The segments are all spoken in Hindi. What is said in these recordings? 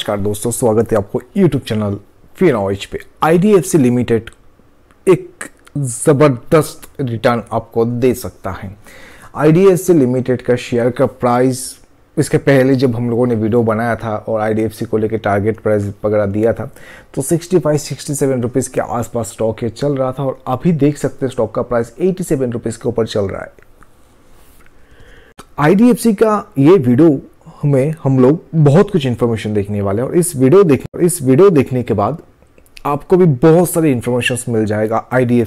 नमस्कार दोस्तों स्वागत है आपको YouTube चैनल फिर फिनॉइज पे IDFC लिमिटेड एक ज़बरदस्त रिटर्न आपको दे सकता है IDFC लिमिटेड का शेयर का प्राइस इसके पहले जब हम लोगों ने वीडियो बनाया था और IDFC को लेके टारगेट प्राइस पकड़ा दिया था तो 65 67 रुपीस के आसपास स्टॉक ये चल रहा था और अभी देख सकते हैं स्टॉक का प्राइस 87 रुपीस के ऊपर चल रहा है IDFC का ये वीडियो में हम लोग बहुत कुछ इन्फॉर्मेशन देखने वाले हैं और इस वीडियो देख इस वीडियो देखने के बाद आपको भी बहुत सारी इन्फॉर्मेशन मिल जाएगा आई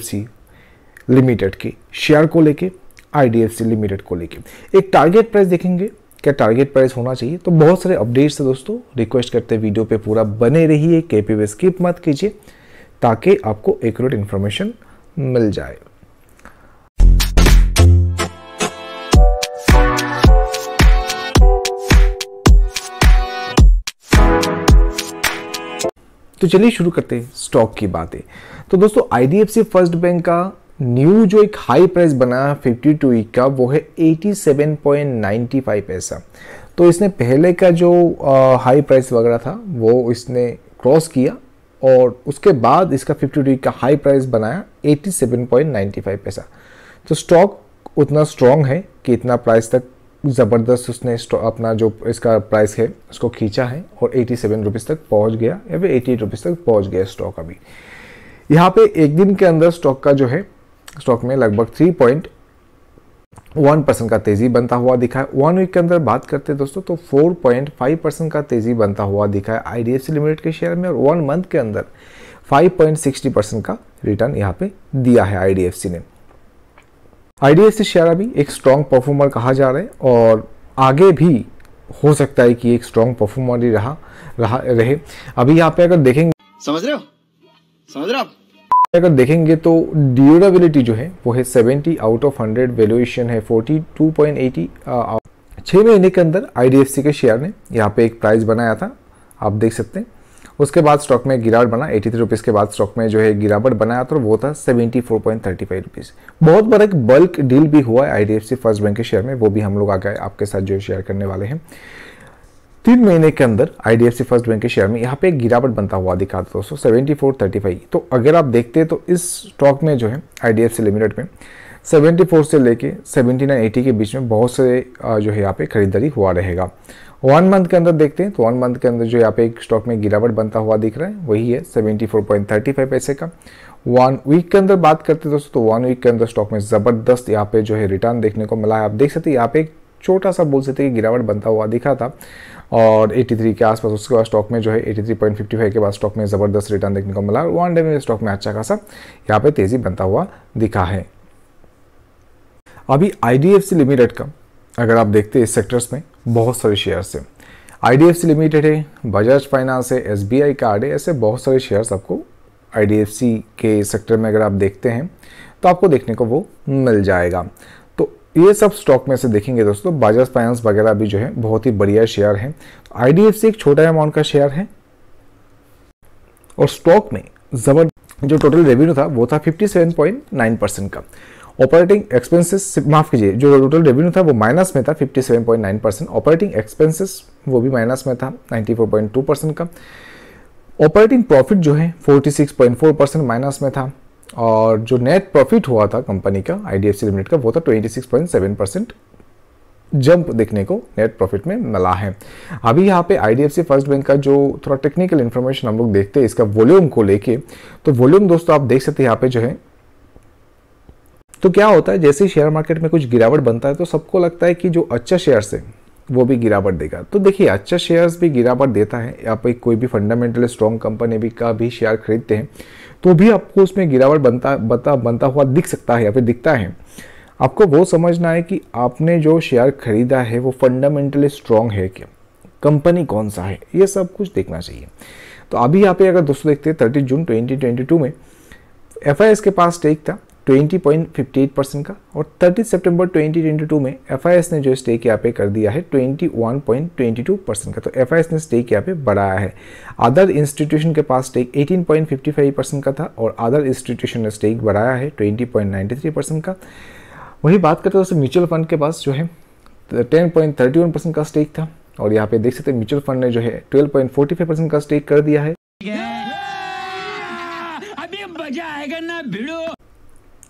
लिमिटेड के शेयर को लेके आई लिमिटेड को लेके एक टारगेट प्राइस देखेंगे क्या टारगेट प्राइस होना चाहिए तो बहुत सारे अपडेट्स है दोस्तों रिक्वेस्ट करते हैं वीडियो पे पूरा बने रहिए के पे स्किप मत कीजिए ताकि आपको एक्यूरेट इन्फॉर्मेशन मिल जाए तो चलिए शुरू करते हैं स्टॉक की बातें तो दोस्तों आई फर्स्ट बैंक का न्यू जो एक हाई प्राइस बना है फिफ्टी टू वीक का वो है 87.95 पैसा तो इसने पहले का जो आ, हाई प्राइस वगैरह था वो इसने क्रॉस किया और उसके बाद इसका फिफ्टी टू e का हाई प्राइस बनाया 87.95 पैसा तो स्टॉक उतना स्ट्रॉन्ग है कि इतना प्राइस तक ज़बरदस्त उसने अपना जो इसका प्राइस है उसको खींचा है और एटी सेवन रुपीज़ तक पहुंच गया या फिर एटी एट रुपीज़ तक पहुंच गया स्टॉक अभी यहाँ पे एक दिन के अंदर स्टॉक का जो है स्टॉक में लगभग थ्री पॉइंट वन परसेंट का तेज़ी बनता हुआ दिखा है वन वीक के अंदर बात करते हैं दोस्तों तो फोर पॉइंट फाइव परसेंट का तेज़ी बनता हुआ दिखा है I D F C limited के शेयर में और वन मंथ के अंदर फाइव पॉइंट सिक्सटी परसेंट का रिटर्न यहाँ पे दिया है आई डी एफ सी ने आईडीएस शेयर अभी एक स्ट्रॉन्ग परफॉर्मर कहा जा रहा है और आगे भी हो सकता है कि एक स्ट्रॉन्ग परफॉर्मर ही रहा, रहा रहे अभी यहाँ पे अगर देखेंगे समझ रहे हो समझ रहे हो अगर देखेंगे तो ड्यूरेबिलिटी जो है वो है 70 आउट ऑफ 100 वैल्यूएशन है 42.80 छः महीने के अंदर आईडीएफसी के शेयर ने यहाँ पे एक प्राइस बनाया था आप देख सकते हैं उसके बाद स्टॉक में गिरावट बना एटी थ्री के बाद स्टॉक में जो है गिरावट बनाया तो वो था seventy four point thirty five rupees बहुत बड़ा एक बल्क डील भी हुआ है आई फर्स्ट बैंक के शेयर में वो भी हम लोग आगे आपके साथ जो शेयर करने वाले हैं तीन महीने के अंदर आई फर्स्ट बैंक के शेयर में यहाँ पे एक गिरावट बनता हुआ दिखा दोस्तों सेवेंटी फोर तो अगर आप देखते हैं तो इस स्टॉक में जो है आई लिमिटेड में 74 से लेके एटी के बीच में बहुत से जो है यहाँ पे खरीदारी हुआ रहेगा वन मंथ के अंदर देखते हैं तो वन मंथ के अंदर जो यहाँ पे एक स्टॉक में गिरावट बनता हुआ दिख रहा है वही है 74.35 पैसे का वन वीक के अंदर बात करते हैं दोस्तों तो वन वीक के अंदर स्टॉक में ज़बरदस्त यहाँ पे जो है रिटर्न देखने को मिला है आप देख सकते हैं यहाँ पे एक छोटा सा बोल सकते कि गिरावट बनता हुआ दिखा था और 83 के आसपास उसके बाद स्टॉक में जो है 83.55 के बाद स्टॉक में ज़बरदस्त रिटर्न देखने को मिला और वन डे में स्टॉक में अच्छा खासा यहाँ पे तेज़ी बनता हुआ दिखा है अभी आई लिमिटेड का अगर आप देखते हैं इस सेक्टर्स में बहुत सारे शेयर्स हैं आई लिमिटेड है बजाज फाइनेंस है एस कार्ड है ऐसे बहुत सारे शेयर्स आपको आई के सेक्टर में अगर आप देखते हैं तो आपको देखने को वो मिल जाएगा तो ये सब स्टॉक में से देखेंगे दोस्तों बजाज फाइनेंस वगैरह भी जो है बहुत ही बढ़िया शेयर है आई एक छोटा अमाउंट का शेयर है और स्टॉक में जबर जो टोटल रेवेन्यू था वो था 57.9 परसेंट का ऑपरेटिंग एक्सपेंसेस माफ कीजिए जो टोटल रेवेन्यू था वो माइनस में था 57.9 परसेंट ऑपरेटिंग एक्सपेंसेस वो भी माइनस में था 94.2 परसेंट का ऑपरेटिंग प्रॉफिट जो है 46.4 परसेंट माइनस में था और जो नेट प्रॉफिट हुआ था कंपनी का आई लिमिटेड का वो था ट्वेंटी परसेंट जंप देखने को नेट प्रॉफिट में मिला है अभी यहाँ पे आई फर्स्ट बैंक का जो थोड़ा टेक्निकल इन्फॉर्मेशन हम लोग देखते हैं इसका वॉल्यूम को लेके तो वॉल्यूम दोस्तों आप देख सकते हैं यहाँ पे जो है तो क्या होता है जैसे शेयर मार्केट में कुछ गिरावट बनता है तो सबको लगता है कि जो अच्छा शेयर्स है वो भी गिरावट देगा तो देखिए अच्छा शेयर्स भी गिरावट देता है आप एक कोई भी फंडामेंटली स्ट्रॉन्ग कंपनी भी का भी शेयर खरीदते हैं तो भी आपको उसमें गिरावट बनता बता बनता हुआ दिख सकता है या फिर दिखता है आपको वो समझना है कि आपने जो शेयर खरीदा है वो फंडामेंटली स्ट्रॉन्ग है क्या कंपनी कौन सा है ये सब कुछ देखना चाहिए तो अभी यहाँ पे अगर दोस्तों देखते हैं थर्टी जून 2022 में एफ के पास टेक था 20.58 परसेंट का और 30 सितंबर 2022 में एफ ने जो स्टेक यहाँ पे कर दिया है 21.22 परसेंट का तो एफ ने स्टेक यहाँ पे बढ़ाया है अदर इंस्टीट्यूशन के पास स्टेक 18.55 परसेंट का था और अदर इंस्टीट्यूशन ने स्टेक बढ़ाया है 20.93 परसेंट का वही बात करते हैं दोस्तों म्यूचुअल फंड के पास जो है टेन का स्टेक था और यहाँ पे देख सकते म्यूचुअल फंड ने जो है ट्वेल्व का स्टेक कर दिया है अभी मजा आएगा ना भिड़ो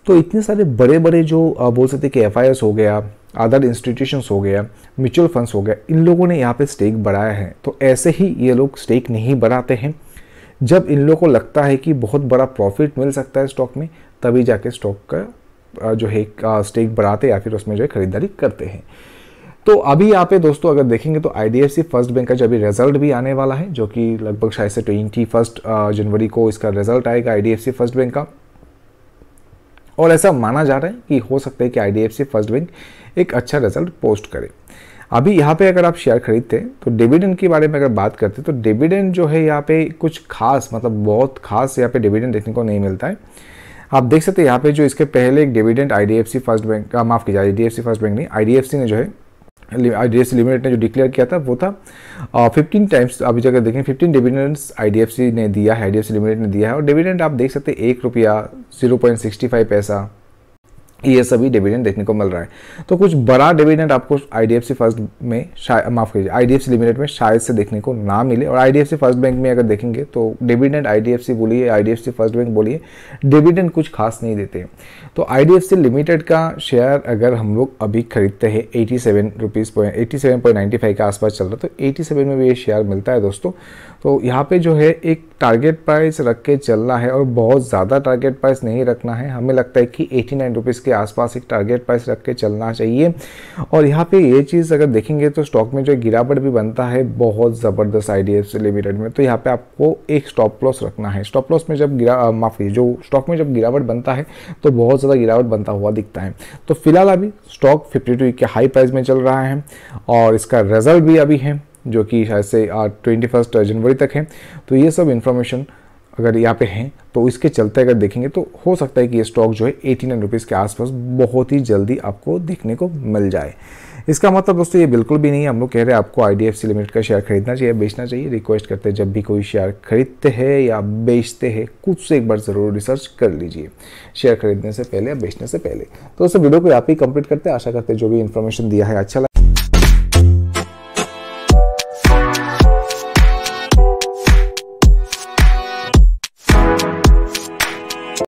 तो इतने सारे बड़े बड़े जो बोल सकते कि एफ हो गया अदर इंस्टीट्यूशंस हो गया म्यूचुअल फंड्स हो गया इन लोगों ने यहाँ पे स्टेक बढ़ाया है तो ऐसे ही ये लोग स्टेक नहीं बढ़ाते हैं जब इन लोगों को लगता है कि बहुत बड़ा प्रॉफिट मिल सकता है स्टॉक में तभी जाके स्टॉक का जो है स्टेक बढ़ाते या फिर उसमें जो है खरीदारी करते हैं तो अभी यहाँ पे दोस्तों अगर देखेंगे तो आई फर्स्ट बैंक का जो अभी रिजल्ट भी आने वाला है जो कि लगभग शायद से ट्वेंटी फर्स्ट जनवरी को इसका रिजल्ट आएगा आई फर्स्ट बैंक का और ऐसा माना जा रहा है कि हो सकता है कि आई फर्स्ट बैंक एक अच्छा रिजल्ट पोस्ट करे अभी यहाँ पे अगर आप शेयर खरीदते तो डिविडेंड के बारे में अगर बात करते हैं तो डिविडेंड जो है यहाँ पे कुछ खास मतलब बहुत खास यहाँ पे डिविडेंड देखने को नहीं मिलता है आप देख सकते हैं यहाँ पे जो इसके पहले एक डिविडेंड आई फर्स्ट बैंक का माफ़ कीजिए आई फर्स्ट बैंक नहीं आई ने जो है आई लिमिटेड ने जो डिक्लेयर किया था वो था फिफ्टीन टाइम्स अभी जगह देखें फिफ्टीन डिविडेंड्स आई ने दिया है आईडीएफसी लिमिटेड ने दिया है और डिविडेंड आप देख सकते हैं एक रुपया जीरो पॉइंट सिक्सटी फाइव पैसा ये सभी डिविडेंड देखने को मिल रहा है तो कुछ बड़ा डिविडेंड आपको आईडीएफसी फर्स्ट में माफ कीजिए आईडीएफसी लिमिटेड में शायद से देखने को ना मिले और आईडीएफसी फर्स्ट बैंक में अगर देखेंगे तो डिविडेंड आईडीएफसी बोलिए आईडीएफसी फर्स्ट बैंक बोलिए डिविडेंड कुछ खास नहीं देते तो आईडीएफसी लिमिटेड का शेयर अगर हम लोग अभी खरीदते हैं eighty seven rupees eighty seven point five के आसपास चल रहा है तो एटी सेवन में भी ये शेयर मिलता है दोस्तों तो यहाँ पे जो है एक टारगेट प्राइस रख के चलना है और बहुत ज़्यादा टारगेट प्राइस नहीं रखना है हमें लगता है कि एटी नाइन रुपीज़ के आसपास एक टारगेट प्राइस रख के चलना चाहिए और यहाँ पे ये चीज़ अगर देखेंगे तो स्टॉक में जो गिरावट भी बनता है बहुत ज़बरदस्त आई लिमिटेड में तो यहाँ पे आपको एक स्टॉप लॉस रखना है स्टॉप लॉस में जब गिरा माफी जो स्टॉक में जब गिरावट बनता है तो बहुत ज़्यादा गिरावट बनता हुआ दिखता है तो फिलहाल अभी स्टॉक फिफ्टी टू के हाई प्राइस में चल रहा है और इसका रिजल्ट भी अभी है जो कि शायद से ट्वेंटी फर्स्ट जनवरी तक है तो ये सब इन्फॉर्मेशन अगर यहाँ पे हैं तो इसके चलते अगर देखेंगे तो हो सकता है कि ये स्टॉक जो है एटी नाइन रुपीज़ के आसपास बहुत ही जल्दी आपको देखने को मिल जाए इसका मतलब दोस्तों ये बिल्कुल भी नहीं है हम लोग कह रहे हैं आपको आई लिमिटेड का शेयर खरीदना चाहिए बेचना चाहिए रिक्वेस्ट करते हैं जब भी कोई शेयर खरीदते हैं या बेचते हैं खुद से एक बार ज़रूर रिसर्च कर लीजिए शेयर खरीदने से पहले या बेचने से पहले तो दोस्तों वीडियो को आप ही कंप्लीट करते हैं आशा करते हैं जो भी इन्फॉर्मेशन दिया है अच्छा